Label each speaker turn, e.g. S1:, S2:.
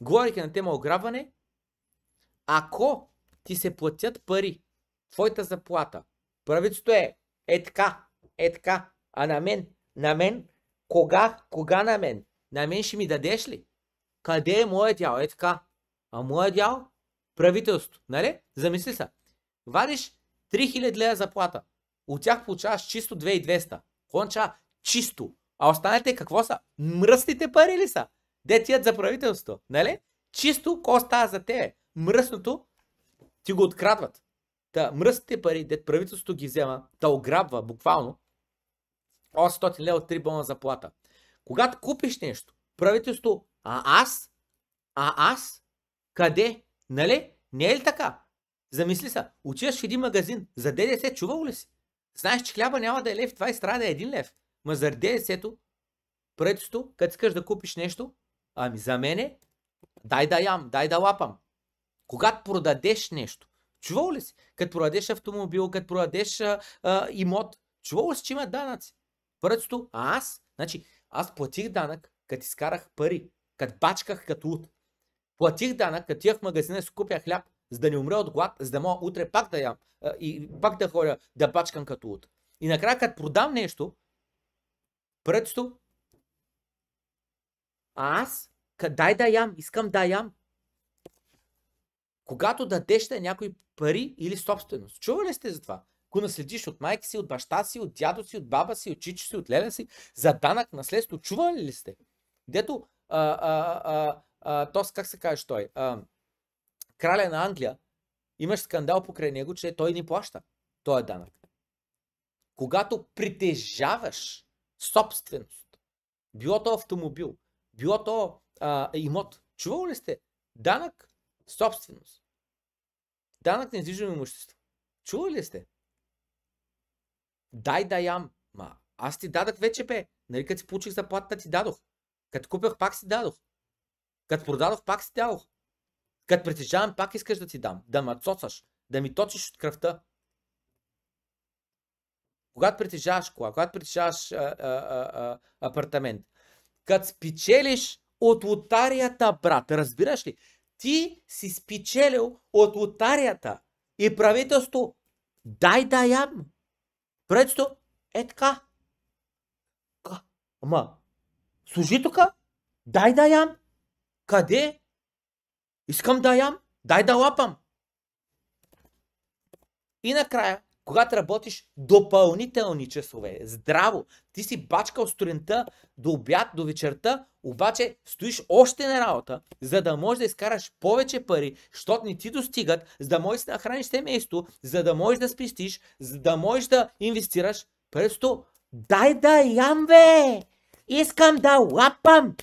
S1: говорейки на тема ограбване, ако ти се платят пари, твоята заплата, правителството е е така, е така, а на мен, на мен, кога, кога на мен, на мен ще ми дадеш ли? Къде е моят дял? Е така. А моят дял? Правителството, нали? Замисли се. Вадиш 3000 лева заплата. От тях получаваш чисто 2200. Конча чисто. А останалите какво са? Мръсните пари ли са? Детият за правителство, нали? Чисто коста за тебе. Мръсното ти го открадват. Та, мръсните пари, дет правителството ги взема, да ограбва буквално 800 лева от 3 бона заплата. Когато купиш нещо, правителство, а аз? А аз? Къде? Нали? Не е ли така? Замисли се, отиваш в един магазин, за ДДС чувал ли си? Знаеш, че хляба няма да е лев това и е страда е един лев. Ма заради ДДС-то, правителството, като искаш да купиш нещо, Ами за мене, дай да ям, дай да лапам. Когато продадеш нещо, чувал ли си? Като продадеш автомобил, като продадеш а, а, имот, чувал ли си, че има данъци? Първото, а аз, значи, аз платих данък, като изкарах пари, като бачках като луд. Платих данък, като тях в магазина и си купя хляб, за да не умре от глад, за да мога утре пак да ям а, и пак да ходя да бачкам като ут. И накрая, като продам нещо, Предсто, а аз, дай да ям, искам да ям. Когато дадеш на някой пари или собственост. Чували ли сте за това? Ако наследиш от майка си, от баща си, от дядо си, от баба си, от чичи си, от леля си, за данък наследство, чували ли сте? Дето, а, а, а, а, тос, как се казваш той, а, краля на Англия, имаш скандал покрай него, че той не плаща. Той е данък. Когато притежаваш собственост, било то автомобил, било то а, имот. чувал ли сте? Данък собственост. Данък на недвижимо имущество. Чували ли сте? Дай да ям. Ма, аз ти дадах вече бе. Нали, като си получих заплатата, ти дадох. Като купях, пак си дадох. Като продадох, пак си дадох. Като притежавам, пак искаш да ти дам. Да ме цоцаш. Да ми точиш от кръвта. Когато притежаваш кола, когато притежаваш а, а, а, апартамент, като спечелиш от лотарията, брат, разбираш ли? Ти си спечелил от лотарията и правителство дай да ям. Правителство е така. Ама, служи тук, дай да ям. Къде? Искам да ям, дай да лапам. И накрая, когато работиш допълнителни часове, здраво, ти си бачкал сутринта до обяд, до вечерта, обаче стоиш още на работа, за да можеш да изкараш повече пари, защото не ти достигат, за да можеш да храниш семейство, за да можеш да спестиш, за да можеш да инвестираш. Просто дай да ям, бе! Искам да лапам!